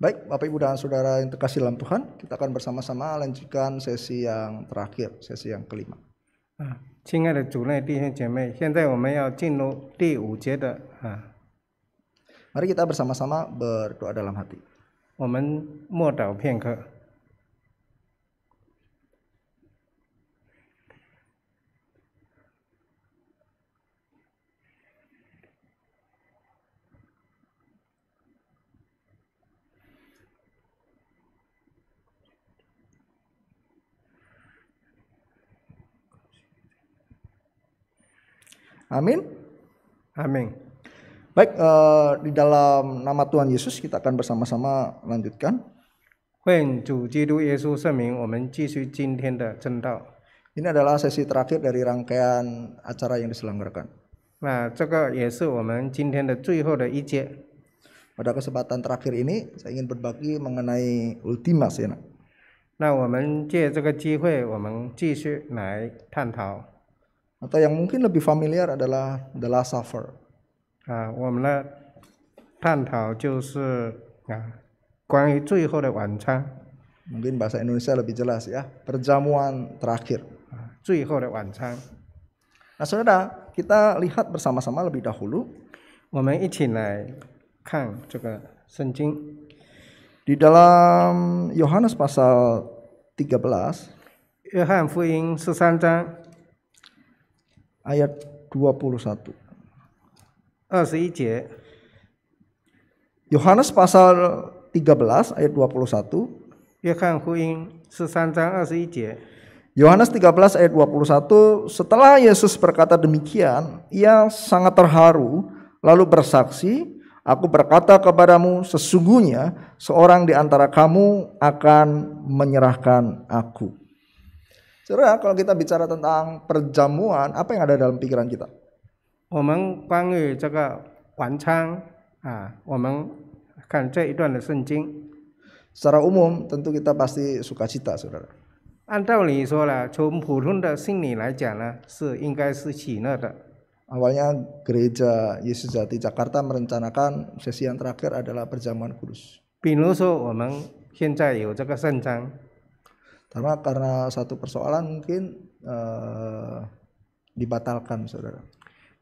Baik, Bapak Ibu dan Saudara yang terkasih dalam Tuhan, kita akan bersama-sama lanjutkan sesi yang terakhir, sesi yang kelima. Ah, ah. mari kita bersama-sama berdoa dalam hati. 我们默祷片刻。Amin. Amin. Baik, uh, di dalam nama Tuhan Yesus kita akan bersama-sama lanjutkan. Ini adalah sesi terakhir dari rangkaian acara yang diselenggarakan. Nah, Pada kesempatan terakhir ini, saya ingin berbagi mengenai ultima sena. 那我们借这个机会，我们继续来探讨。Nah, atau yang mungkin lebih familiar adalah the last supper Uh, ah, ah，mungkin bahasa Indonesia lebih jelas ya perjamuan terakhir nah, saudara kita lihat bersama-sama lebih dahulu di dalam Yohanes pasal 13, 13 ayat 21. Ah, Yohanes pasal 13 ayat 21. Ya kan, oh, Yohanes 13 ayat 21 setelah Yesus berkata demikian ia sangat terharu lalu bersaksi aku berkata kepadamu sesungguhnya seorang di antara kamu akan menyerahkan aku Saudara, kalau kita bicara tentang perjamuan, apa yang ada dalam pikiran kita? Omong omong. ah, Secara umum, tentu kita pasti suka cita, saudara. 按道理说呢，从普通的心理来讲呢，是应该是喜乐的。Awalnya gereja Yesus Jati Jakarta merencanakan sesi yang terakhir adalah perjamuan kudus. 比如说，我们现在有这个圣餐。karena karena satu persoalan mungkin uh, dibatalkan saudara.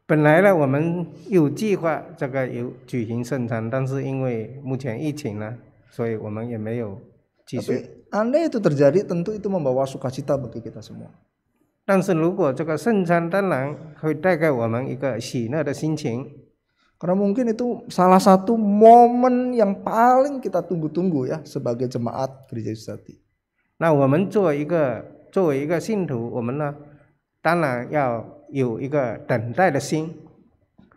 本来呢，我们有计划这个有举行圣餐，但是因为目前疫情呢，所以我们也没有继续。Andai itu terjadi, tentu itu membawa sukacita bagi kita semua. 但是如果这个圣餐当然会带给我们一个喜乐的心情。Karena mungkin itu salah satu momen yang paling kita tunggu-tunggu ya sebagai jemaat gereja Yesus 那我们做一个作为一个信徒，我们呢，当然要有一个等待的心。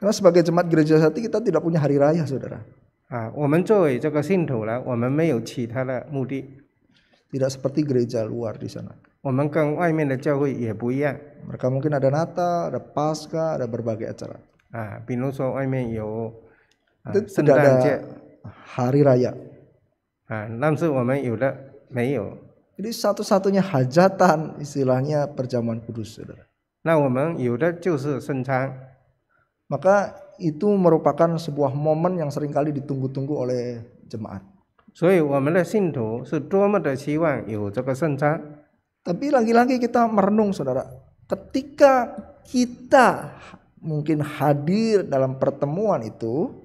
Karena sebagai jemaat gereja sati kita tidak punya hari raya, saudara. 啊，我们作为这个信徒呢，我们没有其他的目的。Tidak seperti gereja luar di sana. 我们跟外面的教会也不一样。Mereka mungkin ada Natal, ada Pasca, ada berbagai acara. 啊，比如说外面有、啊、Itu tidak ada hari raya. Jadi satu-satunya hajatan istilahnya perjamuan kudus, saudara. Nah, memang Maka itu merupakan sebuah momen yang seringkali ditunggu-tunggu oleh jemaat. Ya Tapi lagi lagi-lagi kita merenung saudara, ketika kita mungkin hadir dalam pertemuan itu, kita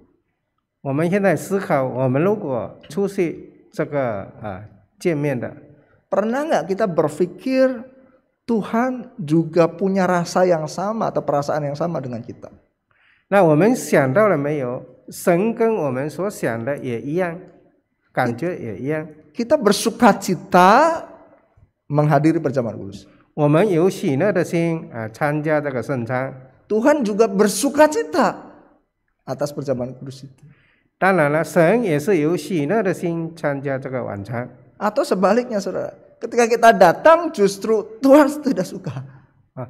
我们现在思考，我们如果出席这个啊见面的 Pernah nggak kita berpikir Tuhan juga punya rasa yang sama atau perasaan yang sama dengan kita? Nah, kita bersukacita menghadiri perjamuan kudus. Tuhan juga bersukacita atas perjamuan kudus itu. 当然了，神也是有喜乐的心参加这个晚餐。atau sebaliknya saudara, ketika kita datang justru Tuhan tidak suka. Nah,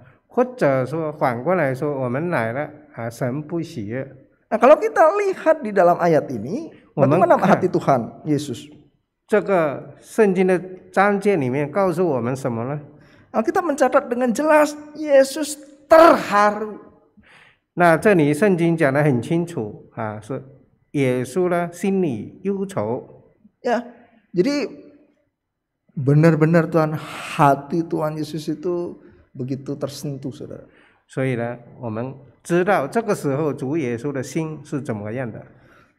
kalau kita lihat di dalam ayat ini, bagaimana hati Tuhan Yesus? kita mencatat dengan jelas Yesus Ya, jadi Benar-benar Tuhan hati Tuhan Yesus itu begitu tersentuh saudara.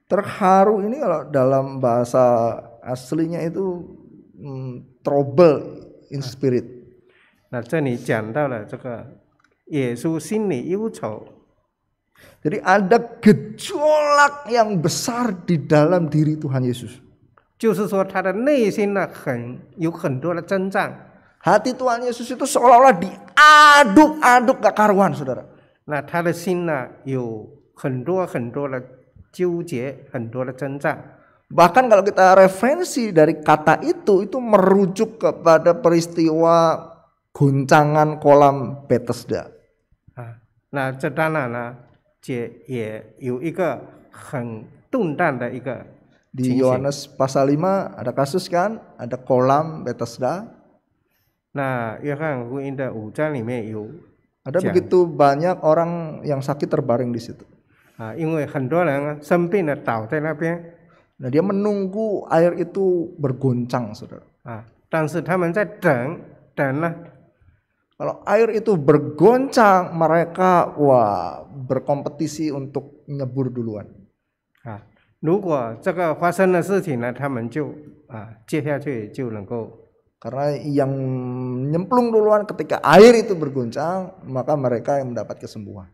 terharu ini kalau dalam bahasa aslinya itu hmm, trouble in spirit ah. nah ini Jadi ada gejolak yang besar di dalam diri Tuhan Yesus. 就是说他的内心呢很有很多的征战。Hati Tuhan Yesus itu seolah-olah diaduk-aduk gak karuan, saudara. Nah, sini banyak-banyak Bahkan kalau kita referensi dari kata itu, itu merujuk kepada peristiwa guncangan kolam Bethesda. Nah, ada 这当然呢，也也有一个很动荡的一个 di Yohanes pasal 5 ada kasus kan ada kolam Bethesda nah ya kan gue indah 那约翰福音的五章里面有 uh, ada begitu banyak orang yang sakit terbaring di situ 啊，因为很多人生病了倒在那边 ah, iya, iya, kan? nah, nah dia menunggu air itu bergoncang saudara ah, dan dan kalau air itu bergoncang mereka wah berkompetisi untuk nyebur duluan Ah, 如果这个发生的事情呢，他们就啊接下去就能够。Karena yang nyemplung duluan ketika air itu berguncang, maka mereka yang mendapat kesembuhan.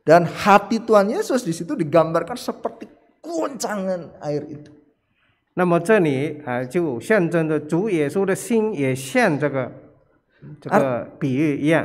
Dan hati Tuhan Yesus di situ digambarkan seperti guncangan air itu. 那么这里啊，就象征着主耶稣的心也像这个这个比喻一样。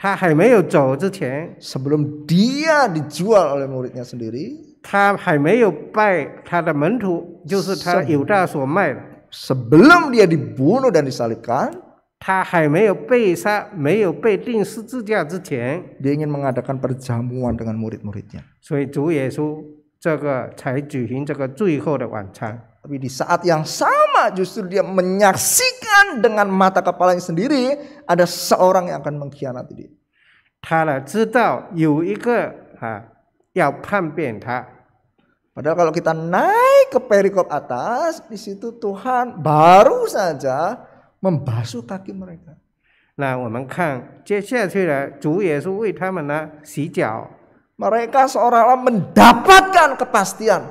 他还没有走之前，sebelum dia dijual oleh muridnya sendiri，他还没有拜他的门徒，就是他犹大所卖的。sebelum dia dibunuh dan disalibkan, 他还没有被杀，没有被钉十字架之前，dia ingin mengadakan perjamuan dengan murid-muridnya. Tapi di saat yang sama justru dia menyaksikan dengan mata kepalanya sendiri ada seorang yang akan mengkhianati dia. 他呢知道有一个啊要叛变他。Padahal kalau kita naik ke perikop atas, di situ Tuhan baru saja membasuh kaki mereka. Nah, kita Mereka seolah seolah-olah mendapatkan kepastian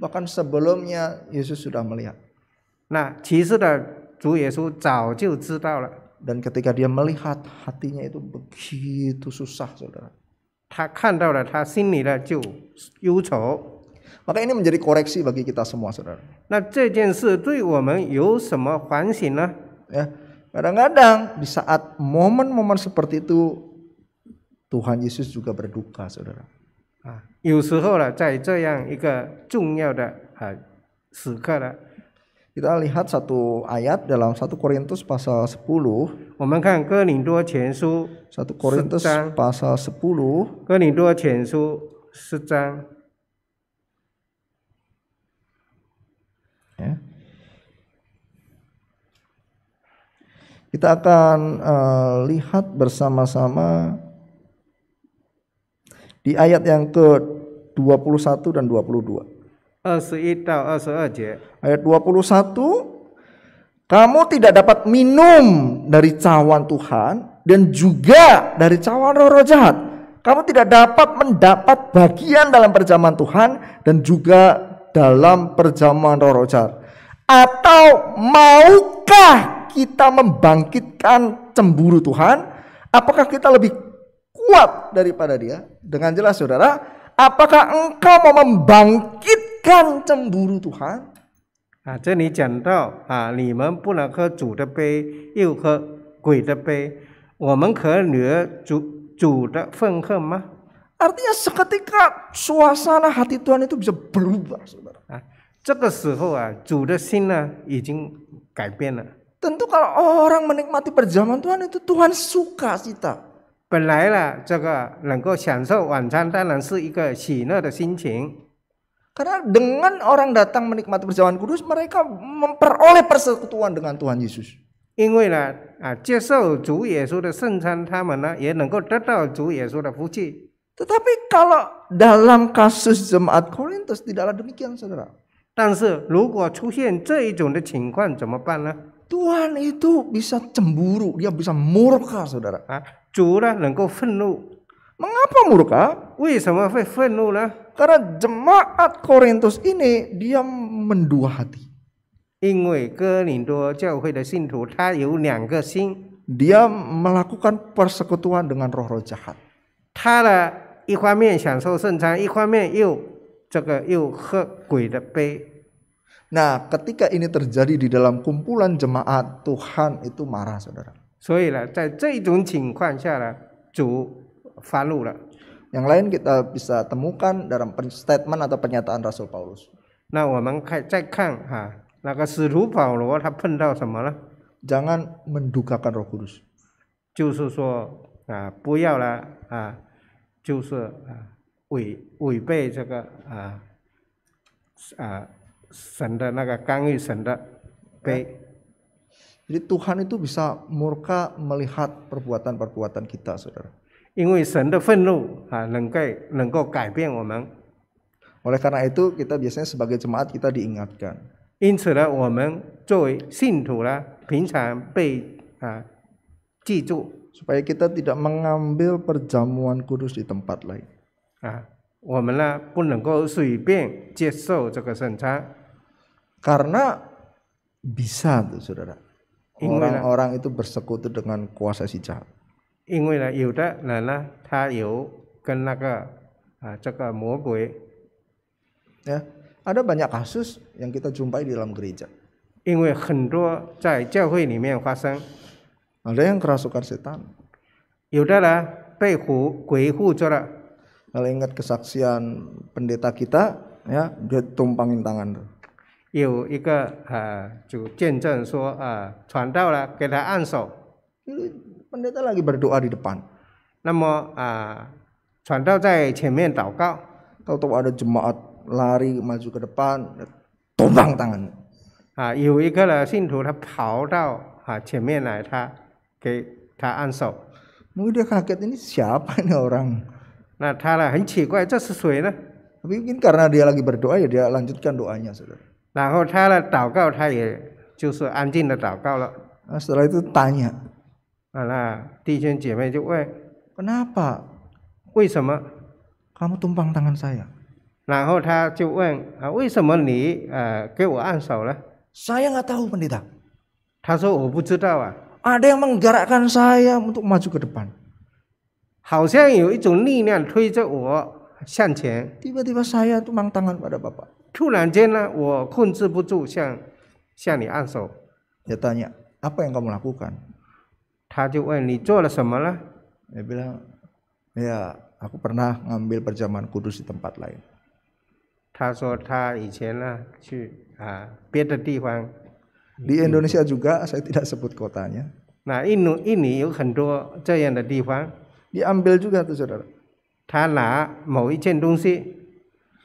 bahkan sebelumnya Yesus sudah melihat. Nah, Yesus Dan ketika dia melihat hatinya itu begitu susah, saudara. Dia Maka ini menjadi koreksi bagi kita semua, saudara. Nah, ya, kadang kadang-kadang di saat momen-momen seperti itu, Tuhan Yesus juga berduka, saudara. 啊，有时候呢，在这样一个重要的啊时刻呢，kita lihat satu ayat dalam 1 Korintus pasal 10. Korintus pasal 10. Kita akan eh, lihat bersama-sama di ayat yang ke-21 dan 22. Ayat 21 kamu tidak dapat minum dari cawan Tuhan dan juga dari cawan roh roh jahat. Kamu tidak dapat mendapat bagian dalam perjamuan Tuhan dan juga dalam perjamuan roh jahat. Atau maukah kita membangkitkan cemburu Tuhan? Apakah kita lebih kuat daripada dia. Dengan jelas saudara, apakah engkau mau membangkitkan cemburu Tuhan? Artinya seketika suasana hati Tuhan itu bisa berubah, saudara. tentu kalau orang menikmati perjamuan Tuhan itu Tuhan suka kita. 本来呢，这个能够享受晚餐，当然是一个喜乐的心情。Karena dengan orang datang menikmati perjamuan kudus, mereka memperoleh persekutuan dengan Tuhan Yesus. 因为呢，啊，接受主耶稣的圣餐，他们呢也能够得到主耶稣的福气。Tetapi kalau dalam kasus jemaat Korintus tidaklah demikian, saudara. 但是如果出现这一种的情况，怎么办呢？Tuhan itu bisa cemburu, dia bisa murka, saudara. Ah, curah dan kau fenu. Mengapa murka? Wih, sama fenu lah. Karena jemaat Korintus ini dia mendua hati. Dia melakukan persekutuan dengan roh-roh jahat. 他的一方面享受圣餐，一方面又这个又喝鬼的杯。Nah, ketika ini terjadi di dalam kumpulan jemaat, Tuhan itu marah, saudara. Yang lain kita bisa temukan dalam statement atau pernyataan Rasul Paulus. Jangan mendukakan Roh Kudus. 就是说啊，不要了啊，就是啊，违违背这个啊啊。Senda naga kangi senda pe jadi Tuhan itu bisa murka melihat perbuatan-perbuatan kita saudara Oleh karena itu kita biasanya sebagai jemaat kita diingatkan. supaya kita tidak mengambil perjamuan kudus di tempat lain. 啊，我们呢不能够随便接受这个圣餐。karena bisa tuh saudara. Orang-orang itu bersekutu dengan kuasa si jahat. ya. ada banyak kasus yang kita jumpai di dalam gereja. Ada yang kerasukan setan. kalau ingat kesaksian pendeta kita, ya, dia tumpangin tangan tuh. 有一个啊主见证说啊传到了，给他按手。pendeta lagi berdoa di depan. 那么啊，传道在前面祷告。Tahu-tahu ada jemaat lari maju ke depan, tumbang tangan. 啊，有一个呢信徒他跑到啊前面来，他给他按手。Mungkin dia kaget ini siapa ini orang? Nah, Mungkin karena dia lagi berdoa ya dia lanjutkan doanya, saudara. 然后他的祷告，他也就是安静的祷告了。啊，setelah itu tumpang tangan saya。然后他就问啊，为什么你呃给我按手了？Saya nggak tahu pendeta。他说我不知道啊。Ada yang menggerakkan saya untuk maju ke depan。好像有一种力量推着我向前。Tiba-tiba saya tumpang tangan pada bapak。突然间呢，我控制不住向向你按手。Dia tanya, apa yang kamu lakukan? Dia bilang, ya aku pernah ngambil perjamuan kudus di tempat lain. Di Indonesia juga saya tidak sebut kotanya. Nah ini ini Diambil juga tuh saudara. 他拿某一件东西。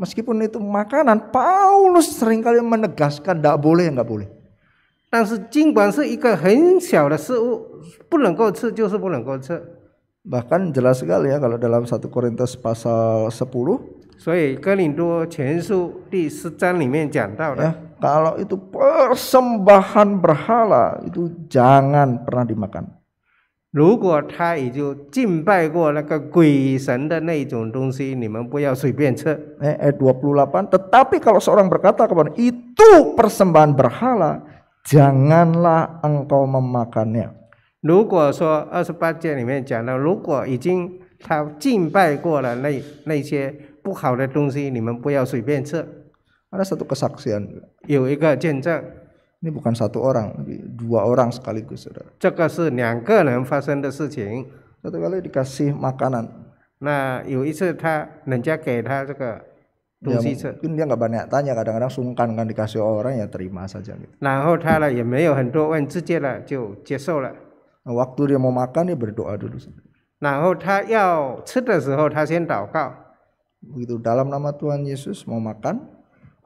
Meskipun itu makanan, Paulus seringkali menegaskan tidak boleh, nggak boleh. Bahkan jelas sekali ya kalau dalam 1 Korintus pasal 10. Ya, kalau itu persembahan berhala itu jangan pernah dimakan. 如果他已经敬拜过那个鬼神的那种东西，你们不要随便吃。Eh, kalau seorang berkata kepada itu persembahan berhala, janganlah engkau memakannya. satu ini bukan satu orang, tapi dua orang sekaligus, saudara. Satu kali dikasih makanan. Nah, Ya, mungkin dia nggak banyak tanya, kadang-kadang sungkan kan dikasih orang ya terima saja gitu. Nah, waktu dia mau makan dia berdoa dulu. Begitu dalam nama Tuhan Yesus mau makan,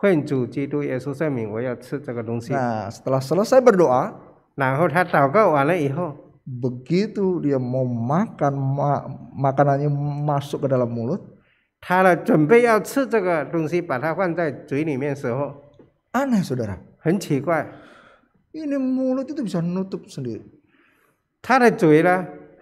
奉主基督耶稣圣名，我要吃这个东西。Nah, setelah selesai berdoa, 然后他祷告完了以后，begitu dia mau makan ma makanannya masuk ke dalam mulut, 他呢准备要吃这个东西，把它放在嘴里面时候，aneh saudara, 很奇怪，ini mulut itu bisa nutup sendiri.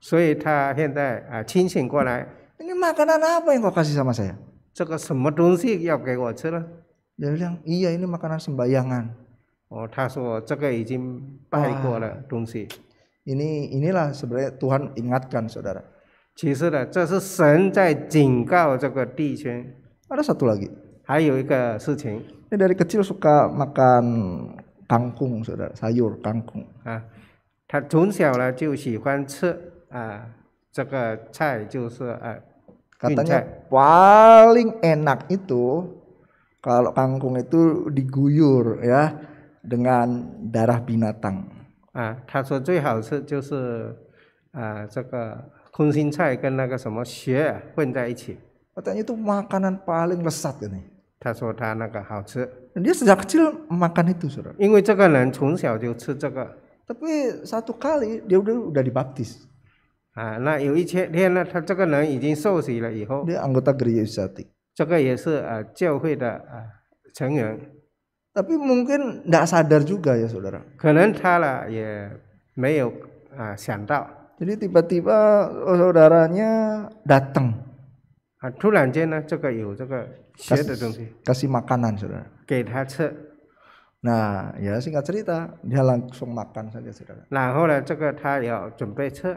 所以他现在啊清醒过来。那尼马的那哪我给西西妈西这个什么东西要给我吃了？刘亮，咿呀，这尼马的那是白哦，他说这个已经败过了东西。尼尼啦，实际上，主安，记啊，干，所以的，这是神在警告这个地球，啊，那，还有一，还有一个事情。那，从小喜欢吃。katanya paling enak itu kalau kangkung itu diguyur ya dengan darah binatang. Ah, katanya itu makanan paling lesat ini. Dia sejak kecil makan itu, saudara. Tapi satu kali dia udah udah dibaptis. 啊，那有一千天呢，他这个人已经受洗了以后，dia anggota gereja istatik. 这个也是啊教会的啊成员。Tapi mungkin tidak sadar juga ya saudara. ya, Jadi tiba tiba-tiba saudaranya datang. Ah, Kasih makanan saudara. 给他吃。Nah, ya singkat cerita, dia langsung makan saja saudara. 然后呢，这个他要准备吃。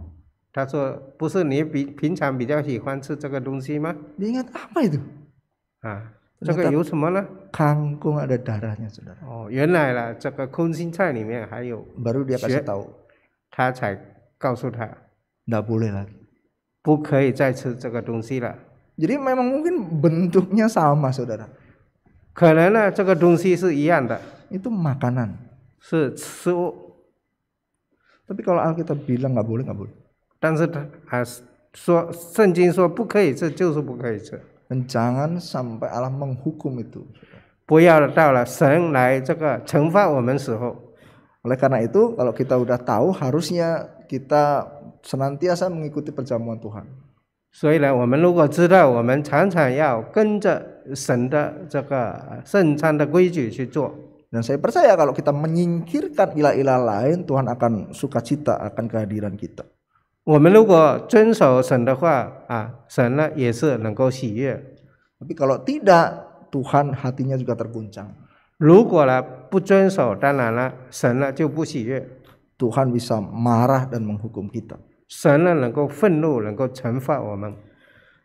他说：“不是你比平常比较喜欢吃这个东西吗？” Dia ada darahnya, saudara. dia kasih tahu, boleh lagi. 不可以再吃这个东西了。Jadi memang mungkin bentuknya sama, saudara. makanan. 是食物。Tapi kalau Alkitab bilang nggak boleh, nggak boleh. 但是他还是说圣经说不可以吃，就是不可以吃。Dan sampai Allah menghukum itu. 不要到了神来这个惩罚我们时候。Oleh karena itu, kalau kita udah tahu, harusnya kita senantiasa mengikuti perjamuan Tuhan. 所以呢，我们如果知道，我们常常要跟着神的这个圣餐的规矩去做。Dan saya percaya kalau kita menyingkirkan ilah-ilah lain, Tuhan akan sukacita akan kehadiran kita. 我们如果遵守神的话啊，神呢也是能够喜悦。Tapi kalau tidak, Tuhan hatinya juga terguncang. 如果呢不遵守，当然了，神呢就不喜悦。Tuhan bisa marah dan menghukum kita. 神呢能够愤怒，能够惩罚我们。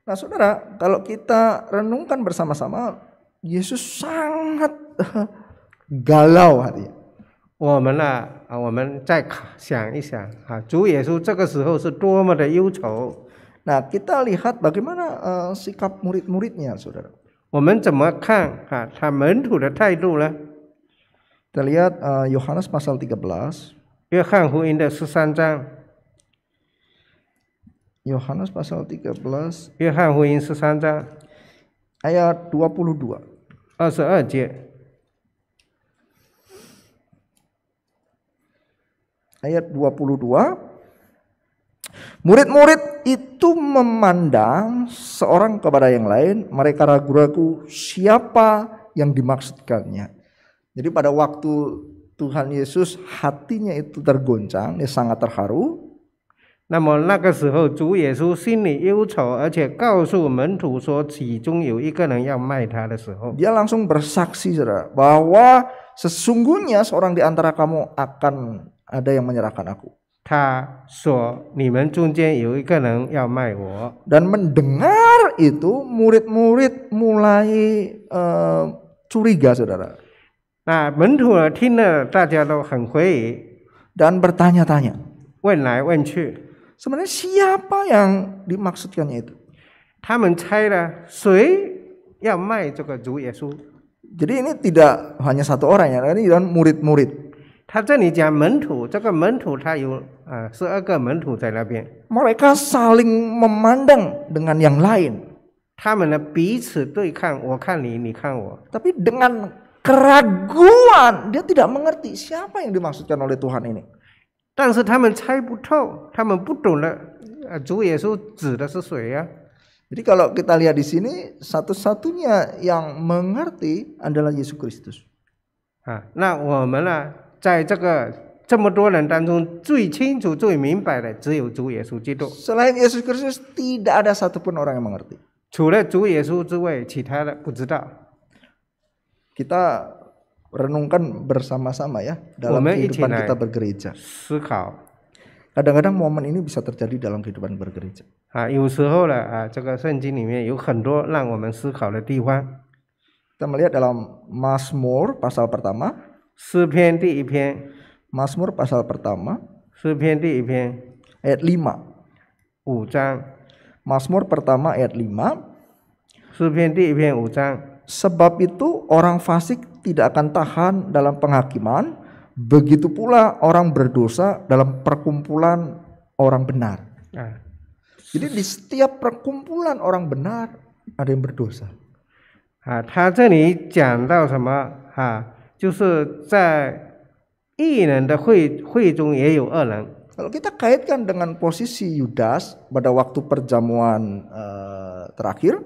Nah, saudara, kalau kita renungkan bersama-sama, Yesus sangat galau hatinya. 我们呢、啊、啊，我们再想一想啊，主耶稣这个时候是多么的忧愁。Nah, kita lihat bagaimana eh, sikap murid-muridnya, saudara. Kita lihat uh, Yohanes pasal 13. Yohanes pasal 13. Ayat 22. 二十二节。ayat 22 murid-murid itu memandang seorang kepada yang lain mereka ragu-ragu siapa yang dimaksudkannya jadi pada waktu Tuhan Yesus hatinya itu tergoncang dia sangat terharu dia langsung bersaksi saudara bahwa sesungguhnya seorang di antara kamu akan ada yang menyerahkan aku. Dan mendengar itu murid-murid mulai uh, curiga saudara. Nah, dan bertanya-tanya. Sebenarnya siapa yang dimaksudkannya itu? Jadi ini tidak hanya satu orang ya, ini dan murid-murid. 他这里讲门徒，这个门徒他有啊十二个门徒在那边。Mereka saling memandang dengan yang lain. 他们呢彼此对看，我看你，你看我。Tapi dengan keraguan dia tidak mengerti siapa yang dimaksudkan oleh Tuhan ini. 但是他们猜不透，他们不懂得呃主耶稣指的是谁呀、啊？Jadi kalau kita lihat di sini satu-satunya yang mengerti adalah Yesus Kristus. 啊，那我们呢？在这个这么多人当中，最清楚、最明白的只有主耶稣基督。Selain Yesus Kristus, tidak ada satupun orang yang mengerti. 除了主耶稣之外，其他的不知道。Kita renungkan bersama-sama ya dalam kehidupan kita bergereja. Kadang-kadang momen ini bisa terjadi dalam kehidupan bergereja. 啊，有时候呢，啊，这个圣经里面有很多让我们思考的地方。Kita melihat dalam Mazmur pasal pertama. Subhenti ibhen. Masmur pasal pertama. Subhenti ibhen. Ayat lima. Ujang. Masmur pertama ayat lima. Subhenti ibhen ujang. Sebab itu orang fasik tidak akan tahan dalam penghakiman. Begitu pula orang berdosa dalam perkumpulan orang benar. Ah. Jadi di setiap perkumpulan orang benar ada yang berdosa. Ha, 就是在异人的会会中也有恶人。Kalau kita kaitkan dengan posisi Yudas pada waktu perjamuan uh, terakhir,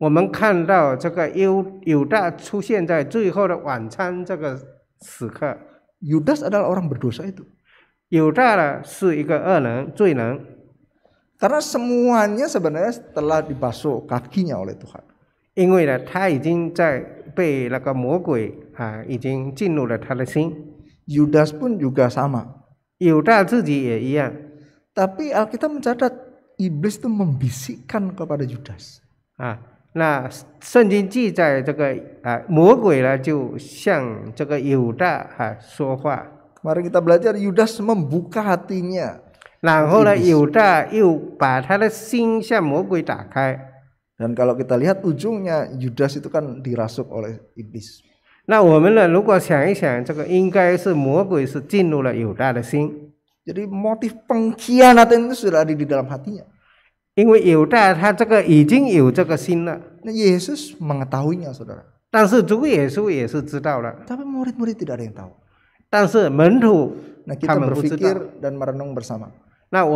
我们看到这个犹犹大出现在最后的晚餐这个时刻。Yudas adalah orang berdosa itu. Karena semuanya sebenarnya telah dibasuh kakinya oleh Tuhan. 被那个魔鬼啊已经进入了他的心。Yudas pun juga sama. Yudas 自己也一样。Tapi Alkitab mencatat iblis itu membisikkan kepada Yudas. 啊，那圣经记载这个啊魔鬼呢就向这个犹大啊说话。Kemarin kita belajar Yudas membuka hatinya. 然后呢，犹大又把他的心向魔鬼打开。dan kalau kita lihat ujungnya Yudas itu kan dirasuk oleh iblis. Nah, 那我们呢？如果想一想，这个应该是魔鬼是进入了犹大的心。Jadi motif pengkhianatan itu sudah ada di dalam hatinya. Nah, Yesus mengetahuinya, saudara. Tapi murid murid-murid tidak ada yang tahu. 但是门徒 Nah kita berpikir dan merenung bersama. Nah,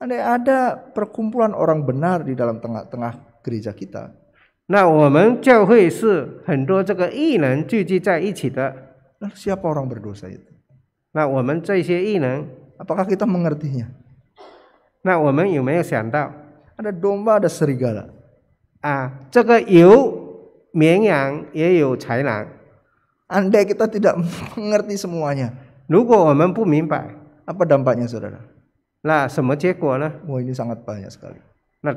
ada, ada perkumpulan orang benar di dalam tengah-tengah gereja kita. Nah, Lalu siapa orang berdosa itu? Nah, Apakah kita mengertinya? Nah, Ada domba, ada serigala. Ah, Andai kita tidak mengerti semuanya. Apa dampaknya saudara? 那什么结果呢？Wah ini sangat banyak sekali. Nah,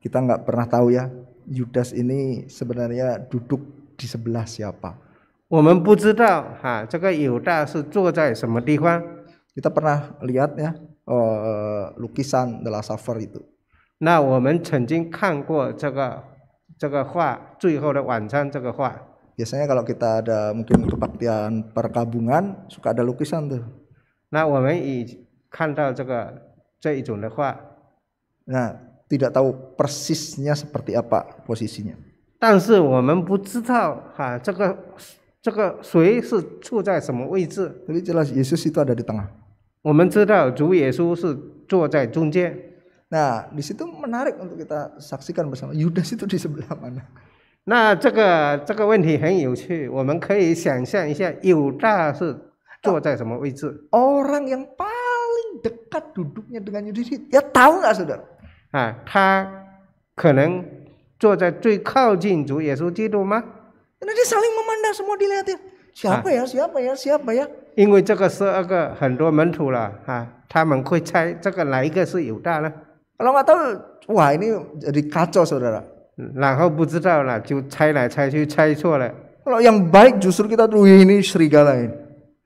Kita nggak pernah tahu ya, Yudas ini sebenarnya duduk di sebelah siapa. Kita pernah lihat ya oh, lukisan The Last Supper itu. 那我们曾经看过这个这个画《最后的晚餐》这个画。Biasanya kalau kita ada mungkin kebaktian perkabungan suka ada lukisan tuh. 那我们已看到这个这一种的话，那，tidak tahu persisnya seperti apa posisinya。但是我们不知道哈，这个这个谁是处在什么位置？我们知道耶稣是坐在当中。我们知道主耶稣是坐在中间。那，di situ menarik untuk kita saksikan bersama。Yudas itu di sebelah mana？那这个这个问题很有趣，我们可以想象一下，有诈是。坐在什么位置？orang yang paling dekat duduknya dengan yudisit, ya tahu nggak saudar? 啊，他可能坐在最靠近主耶稣基督吗？那他们就相互在互相在看，全部都看。谁呀？谁呀？谁呀？因为这个是那个很多门徒了啊，他们会猜这个哪一个是有大了。如果到我呢，你卡错，兄弟了，然后不知道了，就猜来猜去，猜错了。如果要好，主耶稣基督的，你这个了。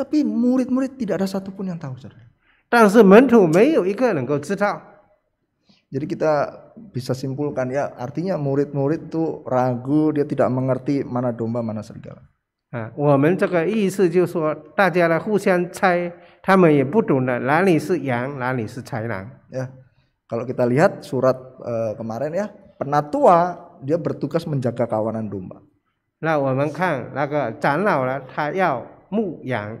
Tapi murid-murid tidak ada satupun yang tahu, saudara. Jadi kita bisa simpulkan ya artinya murid-murid itu ragu dia tidak mengerti mana domba mana serigala. Ya, kalau kita lihat surat uh, kemarin ya penatua dia bertugas menjaga kawanan domba. 那我们看那个长老呢，他要牧羊。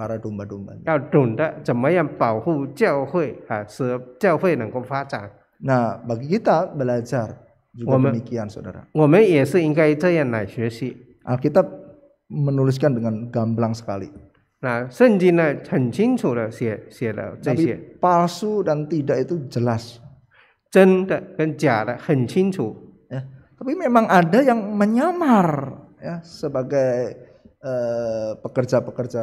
para domba-domba. Nah, bagi kita belajar juga demikian, saudara. Iya menuliskan dengan gamblang sekali. Nah, Tapi palsu dan tidak itu jelas. Ya, Tapi memang ada yang menyamar ya sebagai pekerja eh, pekerja-pekerja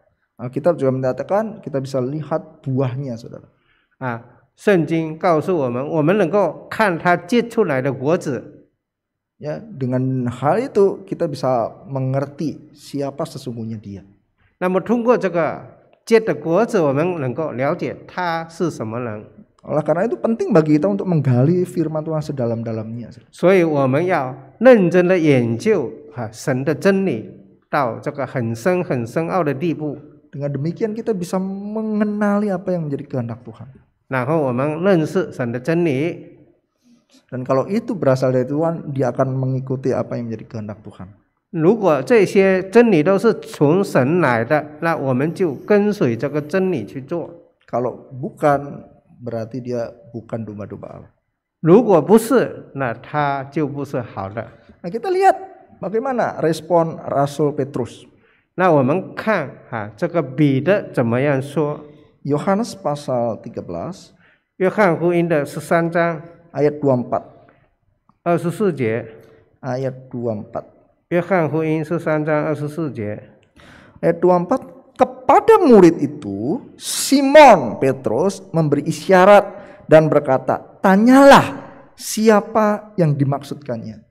Alkitab nah, juga mendatakan kita bisa lihat buahnya, saudara. Ah, 圣经告诉我们，我们能够看它结出来的果子。Ya, dengan hal itu kita bisa mengerti siapa sesungguhnya dia. 那么通过这个结的果子，我们能够了解他是什么人。Oleh karena itu penting bagi kita untuk menggali firman Tuhan sedalam-dalamnya. 所以我们要认真的研究啊神的真理，到这个很深很深奥的地步。dengan demikian kita bisa mengenali apa yang menjadi kehendak Tuhan. Nah, dan kalau itu berasal dari Tuhan, dia akan mengikuti apa yang menjadi kehendak Tuhan. Kalau bukan berarti dia bukan domba-domba Allah. Nah, kita lihat bagaimana respon Rasul Petrus. Yohanes pasal 13约翰福音的十三章 ayat 24二十四节 ayat 24约翰福音十三章二十四节 ayat 24 kepada murid itu Simon Petrus memberi isyarat dan berkata tanyalah siapa yang dimaksudkannya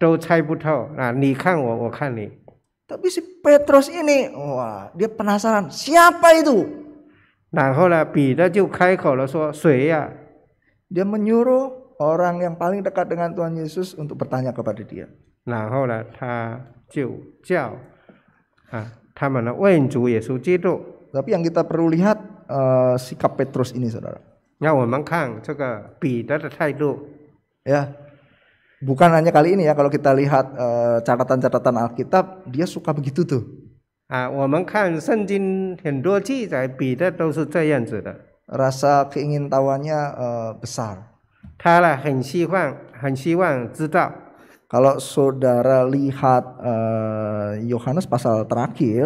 都猜不透。Nah, ni kan wo, wo kan ni. Tapi si Petrus ini, wah, dia penasaran siapa itu. Nah, hola, Peter ya. Dia menyuruh orang yang paling dekat dengan Tuhan Yesus untuk bertanya kepada dia. Nah, Kristus. Tapi yang kita perlu lihat uh, sikap Petrus ini, saudara. Ya, bukan hanya kali ini ya kalau kita lihat eh, catatan-catatan uh, Alkitab dia suka begitu tuh. Ah, Rasa keingintahuannya uh, besar. Kalau saudara lihat eh, Yohanes uh, pasal terakhir,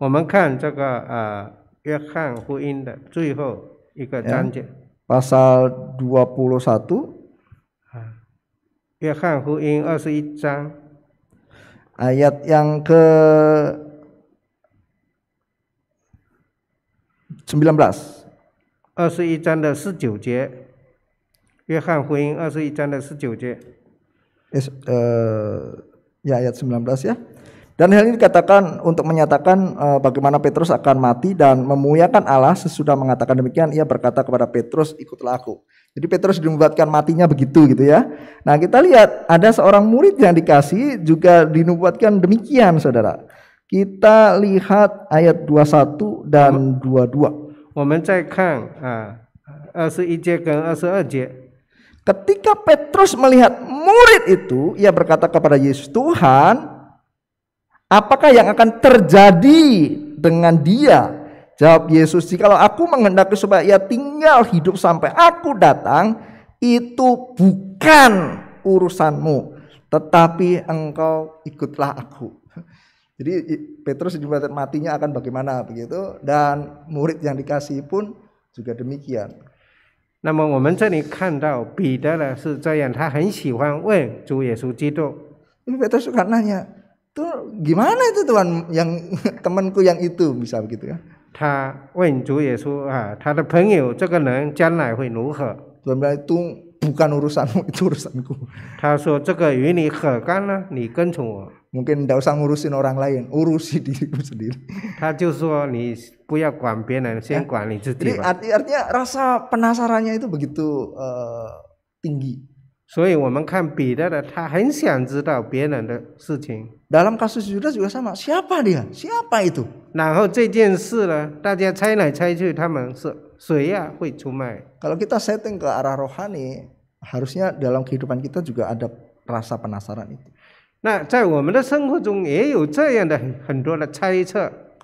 我们看这个呃约翰福音的最后一个章节。Yeah, pasal 21 Ya Yahahu ing ayat yang ke 19二十一章的十九节，约翰福音二十一章的十九节。Yes, eh, ya. Dan hal ini dikatakan untuk menyatakan e, bagaimana Petrus akan mati dan memuliakan Allah sesudah mengatakan demikian ia berkata kepada Petrus ikutlah aku. Jadi Petrus dinubuatkan matinya begitu gitu ya. Nah kita lihat ada seorang murid yang dikasih juga dinubuatkan demikian saudara. Kita lihat ayat 21 dan 22. Ketika Petrus melihat murid itu, ia berkata kepada Yesus, Tuhan, Apakah yang akan terjadi dengan dia? Jawab Yesus, jikalau aku menghendaki supaya ia tinggal hidup sampai aku datang, itu bukan urusanmu, tetapi engkau ikutlah aku. Jadi Petrus juga matinya akan bagaimana begitu dan murid yang dikasih pun juga demikian. ini. 那么我们这里看到彼得呢是这样，他很喜欢问主耶稣基督。Petrus suka nanya, itu gimana itu tuan yang temanku yang itu bisa begitu ya? 他问主耶稣啊，他的朋友这个人将来会如何？Tuhan bilang itu bukan urusanmu, itu urusanku. Dia Mungkin tidak usah ngurusin orang lain, urusi dirimu sendiri. 他就说你不要管别人，先管你自己吧。Jadi arti artinya rasa penasarannya itu begitu uh, tinggi. 所以我们看彼得的，他很想知道别人的事情。Dalam kasus Yudas juga sama. Siapa dia? Siapa itu? kalau kita setting ke arah rohani, harusnya dalam kehidupan kita juga ada rasa penasaran itu.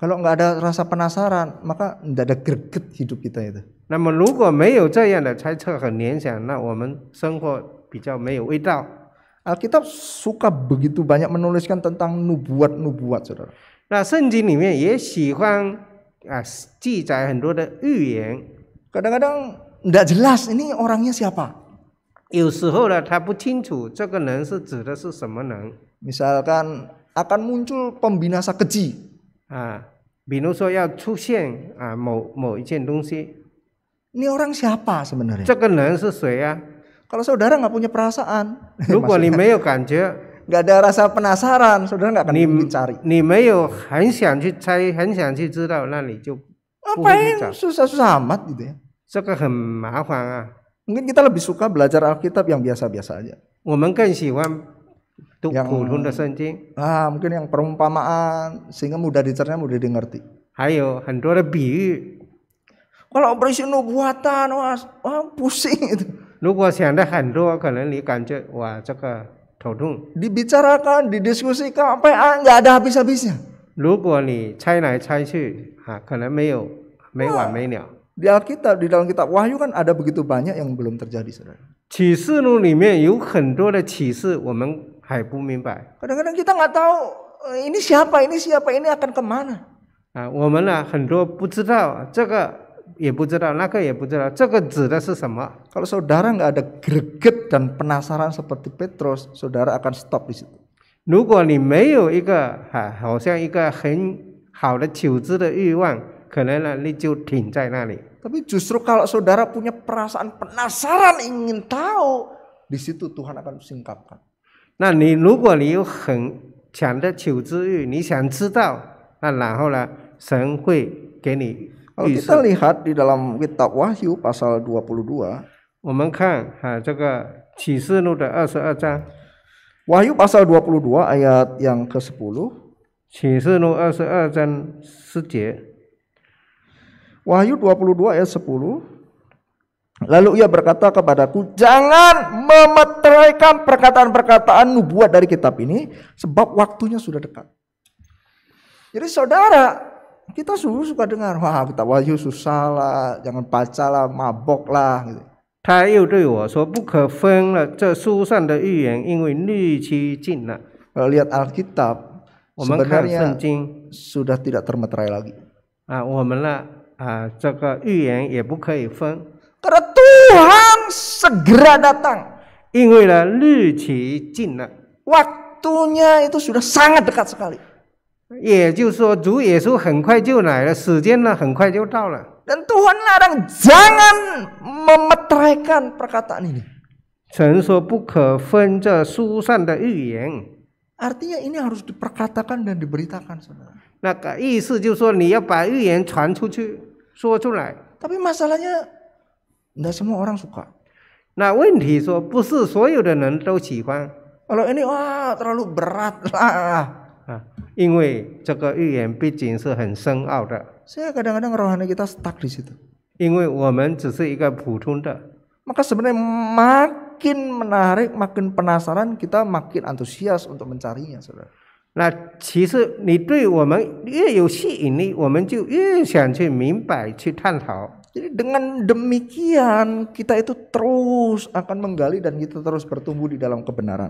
kalau nggak ada rasa penasaran, maka tidak ada greget hidup kita itu. 那么如果没有这样的猜测和联想，那我们生活比较没有味道。Alkitab suka begitu banyak menuliskan tentang nubuat-nubuat, saudara. Nah, suka ah, kadang tidak jelas ini orangnya siapa. Misalkan akan muncul pembinasa keji. Ah, ini orang siapa sebenarnya? 这个人是谁啊？kalau saudara nggak punya perasaan, lu gua nimeo kan je? nggak ada rasa penasaran, saudara nggak akan ni, mencari. Nimeo, han xiang qu cai, han xiang qu zidao, na li jiu Ngapain susah-susah amat gitu ya? Seke hen ma ah. Mungkin kita lebih suka belajar Alkitab yang biasa-biasa aja. Women kan siwan yang, kulun ah, mungkin yang perumpamaan sehingga mudah dicerna, mudah dimengerti. Ayo, Hayo, 很多的比喻 kalau operasi nubuatan, wah, wah pusing itu. dibicarakan, didiskusikan, apa ah, nggak ada habis-habisnya. Ah, ah, di Alkitab, di dalam kitab Wahyu kan ada begitu banyak yang belum terjadi, saudara. 启示录里面有很多的启示，我们还不明白。Kadang-kadang kita nggak tahu eh, ini siapa, ini siapa, ini akan kemana. 也不知道，那个也不知道，这个指的是什么？Kalau saudara nggak ada greget dan penasaran seperti Petrus, saudara akan stop di situ. justru kalau saudara punya perasaan penasaran ingin tahu, di situ Tuhan akan singkapkan. 那你如果你有很强的求知欲，你想知道，那然后呢，神会给你 kalau kita lihat di dalam kitab Wahyu pasal 22, Wahyu pasal 22 ayat yang ke-10. Wahyu 22 ayat 10. Lalu ia berkata kepadaku, "Jangan memeteraikan perkataan-perkataan nubuat dari kitab ini sebab waktunya sudah dekat." Jadi saudara, kita suka, suka dengar, wah kita wahyu susah lah, jangan baca lah, mabok lah. Gitu. 他又对我说：“不可分了这书上的预言，因为日期近了。” Kalau lihat Alkitab, sebenarnya sudah tidak termeterai lagi. Ah, Tuhan segera datang. itu sudah sangat dekat sekali. 也就是说，主耶稣很快就来了，时间呢很快就到了。Dan Tuhan larang jangan m e m e t r a k a n perkataan ini. 成说不可分这疏散的预言。Artinya ini harus diperkatakan dan diberitakan, saudara. 那个意思就是说，你要把预言传出去，说出来。Tapi masalahnya, tidak semua orang suka. 那问题说不是所有的人都喜欢。Oh ini, wah terlalu berat lah. 啊，因为这个预言毕竟是很深奥的。Saya kadang-kadang rohani kita stuck di situ. sebenarnya makin menarik, makin penasaran kita makin antusias untuk mencarinya, saudara. 那其实你对我们越有吸引力，我们就越想去明白、去探讨。Jadi dengan demikian kita itu terus akan menggali dan kita terus bertumbuh di dalam kebenaran.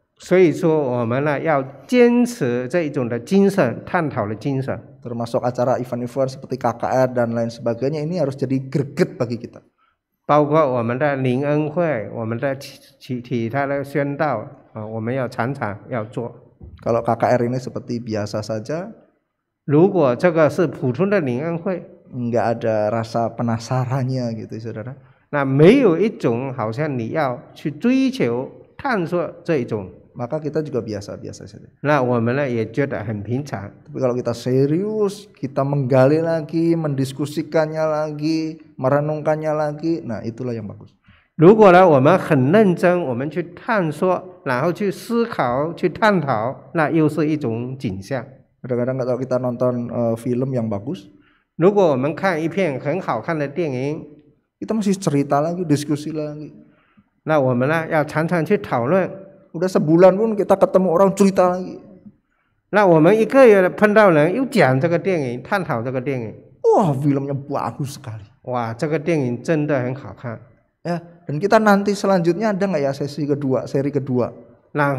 所以说我们呢要坚持这一种的精神，探讨的精神。Termasuk acara event-event seperti KKR dan lain sebagainya ini harus jadi greget bagi kita. 包括我们的灵恩会，我们的其其他的宣道啊，我们要常常要做。Kalau KKR ini seperti biasa saja，如果这个是普通的灵恩会，nggak ada rasa penasarannya gitu saudara。那没有一种好像你要去追求探索这一种。maka kita juga biasa-biasa saja. Nah, wa ya Tapi kalau kita serius, kita menggali lagi, mendiskusikannya lagi, merenungkannya lagi, nah itulah yang bagus. kadang kadang kalau kita nonton uh, film yang bagus, kita masih cerita lagi, diskusi lagi. 那我们呢，要常常去讨论。udah sebulan pun kita ketemu orang cerita lagi. Nah, Wah, filmnya bagus sekali. Wah, eh, Ya, dan kita nanti selanjutnya ada nggak ya sesi kedua, seri kedua? Nah,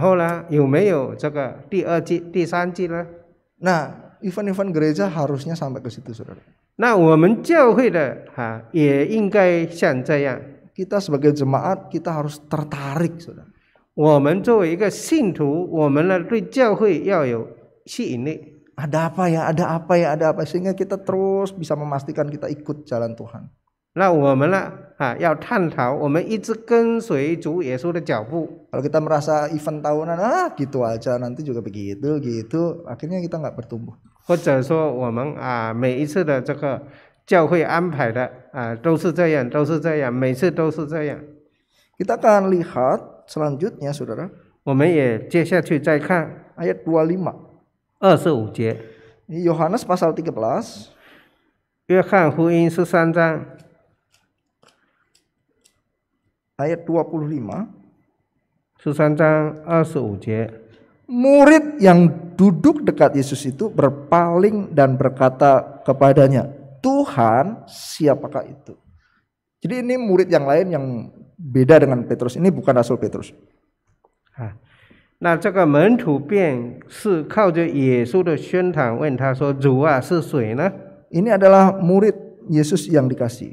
event-event gereja harusnya sampai ke situ, saudara. Nah, kita sebagai jemaat kita harus tertarik, saudara. 我们作为一个信徒，我们呢对教会要有吸引力。Ada apa ya? Ada apa ya? Ada apa? Sehingga kita terus bisa memastikan kita ikut jalan Tuhan. 那我们呢啊，要探讨我们一直跟随主耶稣的脚步。Kalau kita merasa event tahunan ah gitu aja nanti juga begitu gitu, akhirnya kita nggak bertumbuh. akan lihat Selanjutnya saudara, ayat 25 Yohanes pasal 13约翰福音十三章 ayat 25. 25. Murid yang duduk dekat Yesus itu berpaling dan berkata kepadanya, "Tuhan, siapakah itu?" Jadi ini murid yang lain yang Beda dengan Petrus. Ini bukan Rasul Petrus. nah, Ini adalah murid Yesus yang dikasih. ”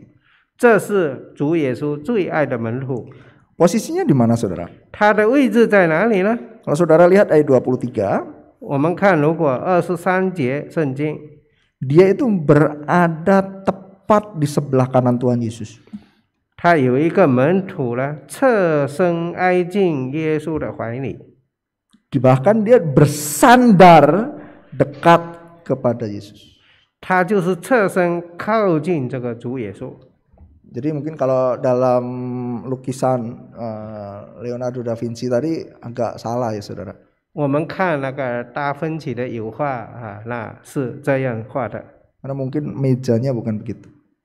这是主耶稣最爱的门徒，Posisinya di mana saudara? 他的位置在哪里呢？Kalau saudara lihat ayat 23, 我们看，如果二十三节圣经，dia itu berada tepat di sebelah kanan Tuhan Yesus. 他有一个门徒呢，侧身挨进耶稣的怀里。Bahkan dia bersandar dekat kepada Yesus. mungkin kalau dalam lukisan uh, Leonardo da Vinci tadi agak salah ya saudara. 我们看那个达芬奇的油画啊，那是这样画的。Karena mungkin mejanya bukan begitu.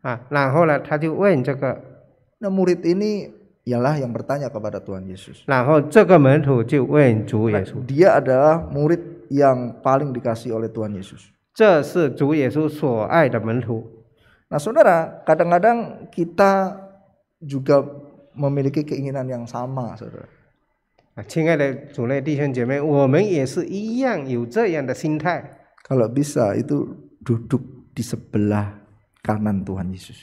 Ah, Nah, murid ini ialah yang bertanya kepada Tuhan Yesus. Nah, Dia adalah murid yang paling dikasih oleh Tuhan Yesus. Nah, saudara, kadang-kadang kita juga memiliki keinginan yang sama, saudara. Kalau bisa itu duduk di sebelah kanan Tuhan Yesus.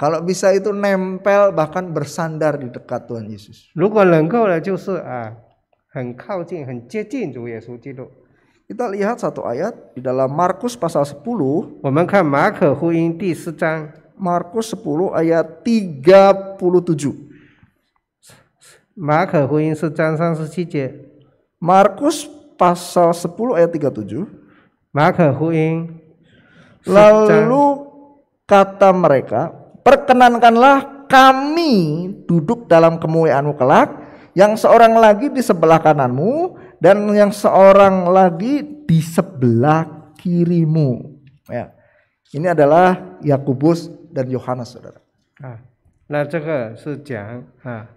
Kalau bisa itu nempel bahkan bersandar di dekat Tuhan Yesus. Kita lihat satu ayat di dalam Markus pasal 10. Markus 10 ayat 37. Markus pasal 10 ayat 37. Maka Lalu kata mereka, perkenankanlah kami duduk dalam kemuliaanmu kelak, yang seorang lagi di sebelah kananmu dan yang seorang lagi di sebelah kirimu. Ya. Ini adalah Yakubus dan Yohanes, saudara. nah, nah, 这个是讲啊。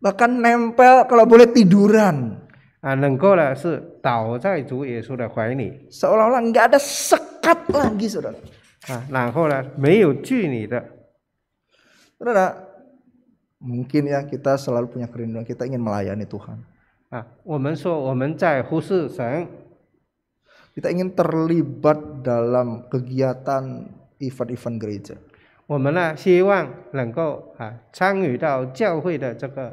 bahkan nempel kalau boleh tiduran. Seolah-olah nggak ada sekat lagi, saudara. Saudara, mungkin ya kita selalu punya kerinduan kita ingin melayani Tuhan. Kita ingin terlibat dalam kegiatan event-event gereja. 我们呢，希望能够啊参与到教会的这个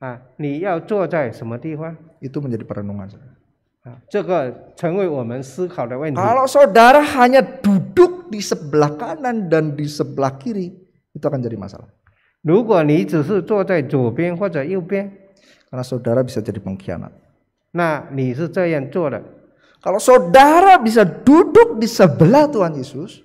啊，你要坐在什么地方？Itu menjadi perenungan saudara. saudara hanya duduk di sebelah kanan dan di sebelah kiri, itu akan jadi masalah. 如果你只是坐在左边或者右边，Karena saudara bisa jadi pengkhianat. kalau saudara bisa duduk di sebelah Tuhan Yesus,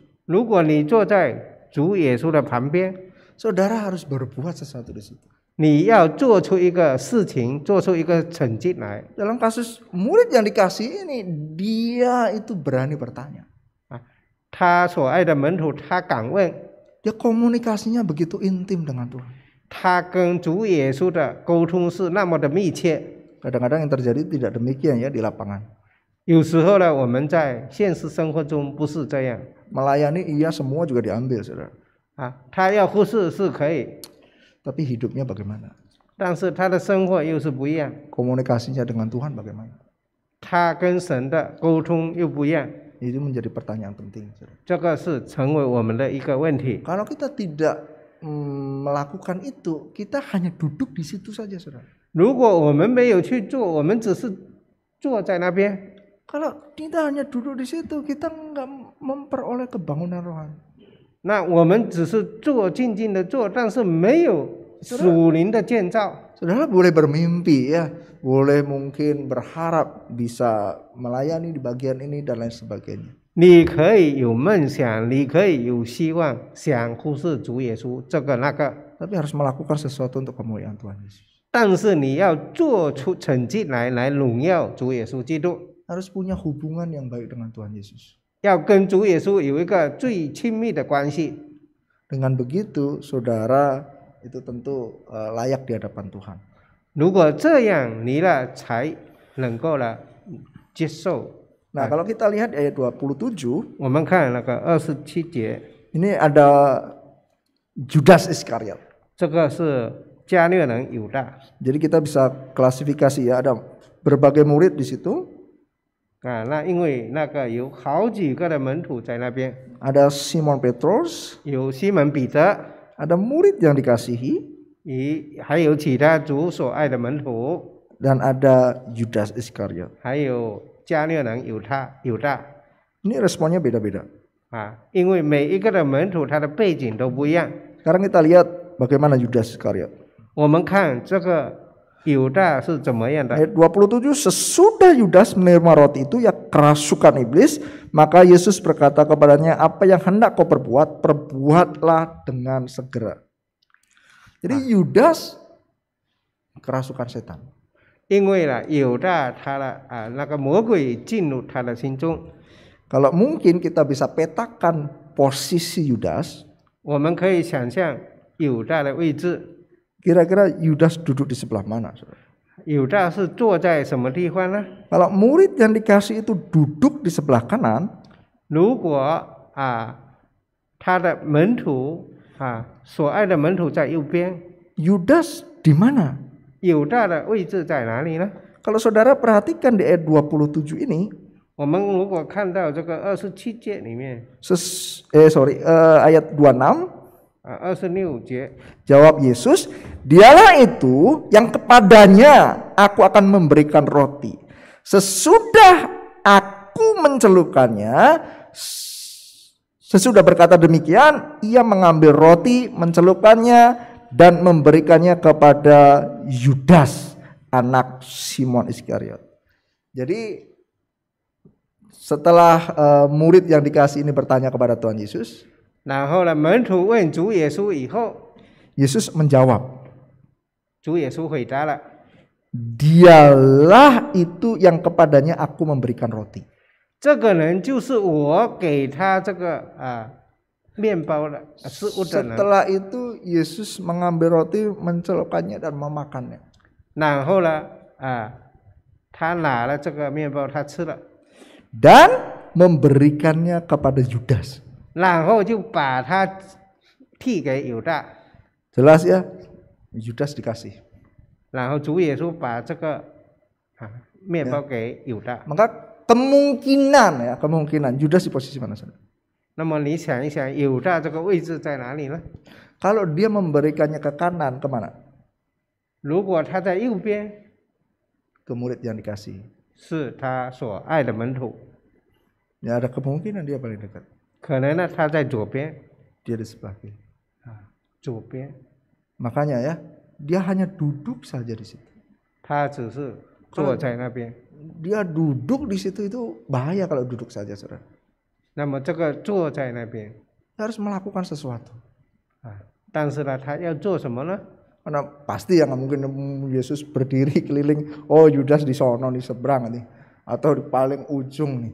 saudara harus berbuat sesuatu di situ. 你要做出一个事情，做出一个成绩来。Dalam kasus murid yang dikasih ini, dia itu berani bertanya. Ah, 他所爱的门徒，他敢问。Dia komunikasinya begitu intim dengan Tuhan. 他跟主耶稣的沟通是那么的密切。Kadang-kadang yang terjadi tidak demikian ya di lapangan. 有时候呢，我们在现实生活中不是这样。Melayani ia semua juga diambil, saudara. 啊，他要忽视是可以。tapi hidupnya bagaimana? Komunikasinya dengan Tuhan bagaimana? Itu menjadi pertanyaan penting. Kalau kita tidak mm, melakukan itu, kita hanya duduk di situ saja, saudara. Kalau kita hanya duduk di situ, kita nggak memperoleh kebangunan rohani. 那我们只是做静静的做，但是没有属灵的建造。Saudara boleh bermimpi ya, boleh mungkin berharap bisa melayani di bagian ini dan lain sebagainya. 你可以有梦想，你可以有希望，想忽视主耶稣这个那个。Tapi harus melakukan sesuatu untuk kemuliaan Tuhan Yesus. 但是你要做出成绩来，来荣耀主耶稣基督。Harus punya hubungan yang baik dengan Tuhan Yesus. 要跟主耶稣有一个最亲密的关系。Dengan begitu, saudara itu tentu eh, layak di hadapan Tuhan. Nah, kalau kita lihat ayat 27, Ini ada Judas Iskariot. Jadi kita bisa klasifikasi ya, ada berbagai murid di situ. 啊，那因为那个有好几个的门徒在那边。Ada Simon Petrus，有西门彼得，ada murid yang dikasihi，以还有其他主所爱的门徒，dan ada Judas Iscariot，还有加略人犹他犹大。Ini responnya beda-beda. kita lihat bagaimana Judas Iscariot。我们看这个 ayat 27 sesudah Yudas menerima roti itu ya kerasukan iblis, maka Yesus berkata kepadanya, "Apa yang hendak kau perbuat, perbuatlah dengan segera." Jadi nah. Yudas kerasukan setan. Ah, Kalau mungkin kita bisa petakan posisi Yudas. Kira-kira Yudas duduk di sebelah mana? Yudas Kalau murid yang dikasih itu duduk di sebelah kanan, Yudas di mana? Kalau saudara perhatikan di ayat 27 ini, 我们如果看到这个二十七节里面，ses, eh sorry, uh, ayat 26 Jawab Yesus, dialah itu yang kepadanya aku akan memberikan roti. Sesudah aku mencelupkannya, sesudah berkata demikian, ia mengambil roti, mencelupkannya, dan memberikannya kepada Yudas, anak Simon Iskariot. Jadi setelah eh, murid yang dikasih ini bertanya kepada Tuhan Yesus, Yesus menjawab. itu yang kepadanya aku memberikan roti. itu Yesus mengambil roti, mencelupkannya dan memakannya. memberikannya kepada Judas. 然后就把他替给犹大。Jelas ya? Yudas dikasih. Maka kemungkinan ya, kemungkinan Yudas di posisi mana sana? 那么你想一想，犹大这个位置在哪里呢？Kalau dia memberikannya ke kanan kemana? murid yang dikasih. ada kemungkinan dia paling dekat dia di sebelah makanya ya, dia hanya duduk saja di situ. Dia duduk di situ itu bahaya kalau duduk saja, saudara. Namun, dia harus melakukan sesuatu. Nah, karena pasti yang mungkin Yesus berdiri keliling, oh Yudas di sono di seberang nih, atau di paling ujung nih.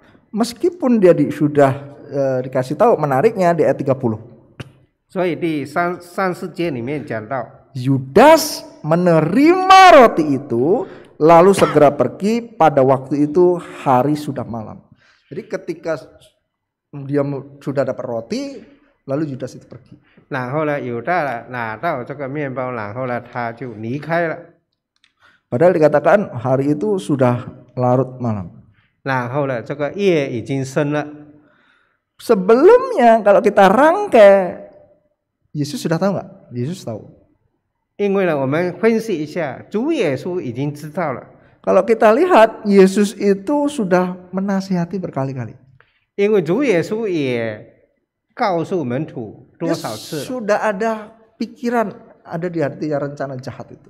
meskipun dia di, sudah e, dikasih tahu menariknya di ayat 30. di Yudas menerima roti itu lalu segera pergi pada waktu itu hari sudah malam. Jadi ketika dia sudah dapat roti, lalu Yudas itu pergi. Padahal dikatakan hari itu sudah larut malam. 然后呢，这个业已经生了。Sebelumnya kalau kita rangkai, Yesus sudah tahu nggak? Yesus tahu. 因为呢，我们分析一下，主耶稣已经知道了。Kalau kita lihat, Yesus itu sudah menasihati berkali-kali. 因为主耶稣也告诉门徒多少次 sudah ada pikiran ada di hati rencana jahat itu.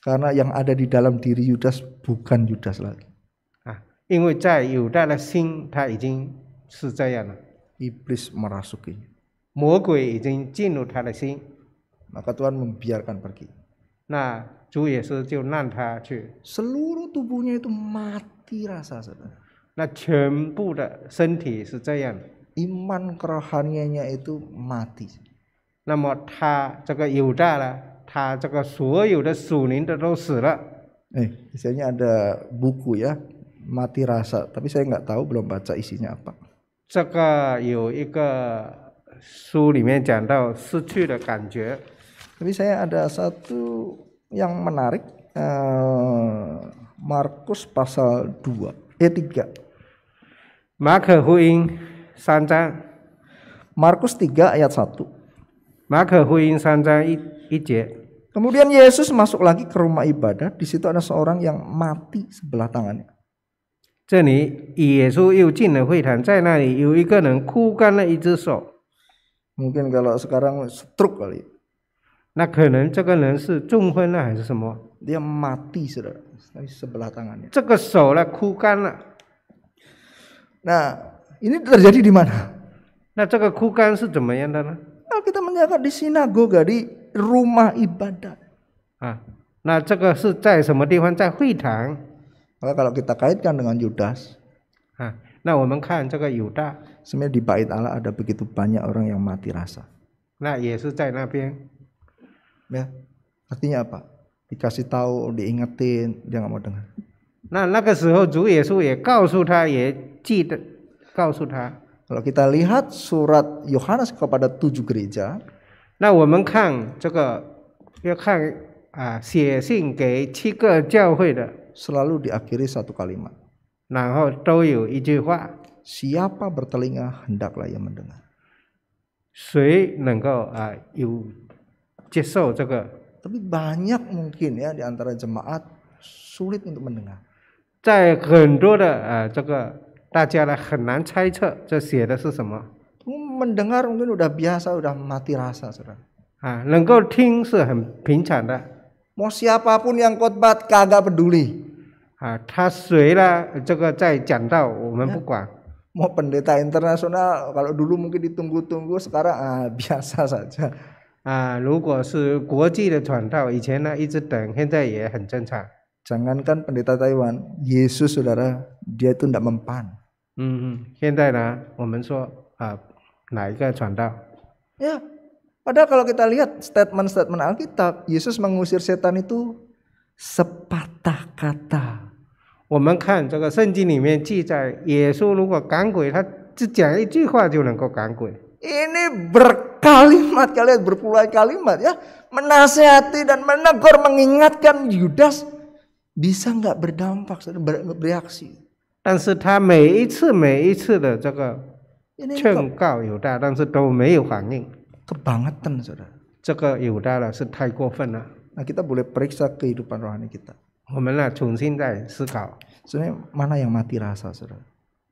Karena yang ada di dalam diri Yudas bukan Yudas lagi. Ah, Iblis merasukinya. Maka Tuhan membiarkan pergi. Nah, Seluruh tubuhnya itu mati rasa saudara. Nah, kerohaniannya itu mati. 那么他这个犹大呢？他这个所有的属灵的都死了。Eh, ada buku ya, mati rasa, tapi saya nggak tahu belum baca isinya apa. 这个有一个书里面讲到失去的感觉。Tapi saya ada satu yang menarik eh, Markus pasal 2 e 3. Markus 福音3 Markus 3 ayat 1. Markus 福音3章一一节。Kemudian Yesus masuk lagi ke rumah ibadah. Di situ ada seorang yang mati sebelah tangannya. Jadi Yesus di sana ada Mungkin kalau sekarang stroke kali. Nah, Dia mati sebelah tangannya. Nah, ini terjadi di mana? Nah, Nah, kita menjaga di sinagoga di rumah ibadat. Ah, nah, eh, Maka kalau kita kaitkan dengan Yudas, ah, nah, eh, sebenarnya di bait Allah ada begitu banyak orang yang mati rasa. Nah, Yesus iya, nah, Ya, artinya apa? Dikasih tahu, diingetin, dia nggak mau dengar. Nah, Kalau kita lihat surat Yohanes kepada tujuh gereja, 那我们看这个，要看啊，写信给七个教会的，selalu diakhiri satu Siapa bertelinga hendaklah ia mendengar，谁能够啊有接受这个？tapi banyak mungkin ya di antara jemaat sulit untuk mendengar mendengar mungkin udah biasa, udah mati rasa, saudara. Ah, Mau siapapun yang khotbah kagak peduli. Ah, Mau pendeta internasional kalau dulu mungkin ditunggu-tunggu, sekarang ah, biasa saja. Ah, 如果是国际的传道，以前呢一直等，现在也很正常。Jangankan pendeta Taiwan, Yesus saudara, dia itu tidak mempan. 嗯嗯，现在呢，我们说啊，mm-hmm. Nah, itu canda. Ya, padahal kalau kita lihat statement-statement Alkitab, Yesus mengusir setan itu sepatah kata. 我们看这个圣经里面记载，耶稣如果赶鬼，他只讲一句话就能够赶鬼。Ini berkalimat kalian berpuluhan kalimat ya menasehati dan menegur mengingatkan Yudas bisa nggak berdampak ber, bereaksi. 但是他每一次每一次的这个劝告有他，但是都没有反应。个 bangetan，sauda，这个有他了，是太过分了。那 kita boleh periksa kehidupan rohani kita。我们呢，重新再思考，所以 mana yang mati rasa，sauda？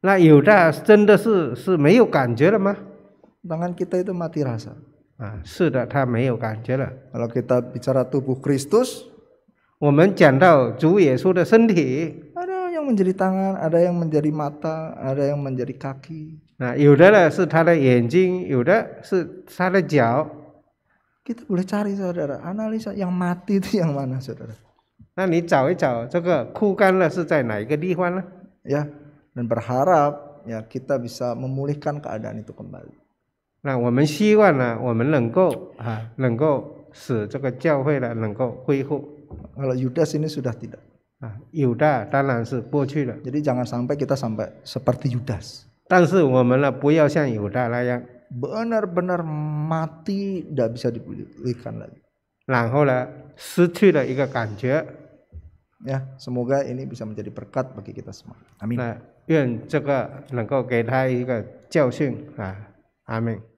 那有的真的是是没有感觉了吗？angan kita itu mati rasa。啊，是的，他没有感觉了。kalau kita bicara tubuh Kristus，我们讲到主耶稣的身体。menjadi tangan, ada yang menjadi mata, ada yang menjadi kaki. Nah, yaudah se tada yenjing, yaudah se tada jiao. Kita boleh cari saudara, analisa yang mati itu yang mana saudara. Nah, ini cawe eh, cawe, coba kukan lah, kan le ke zai nai di huan Ya, dan berharap ya kita bisa memulihkan keadaan itu kembali. Nah, 我们希望呢，我们能够啊，能够使这个教会呢能够恢复。Kalau Yudas ini sudah tidak 啊，有的当然是过去了。Jadi jangan sampai kita sampai seperti Yudas. 但是我们呢，不要像犹大那样 benar-benar mati tidak bisa dipulihkan lagi. Lalu, ya semoga ini bisa menjadi berkat bagi kita semua. Amin. Nah, Amin.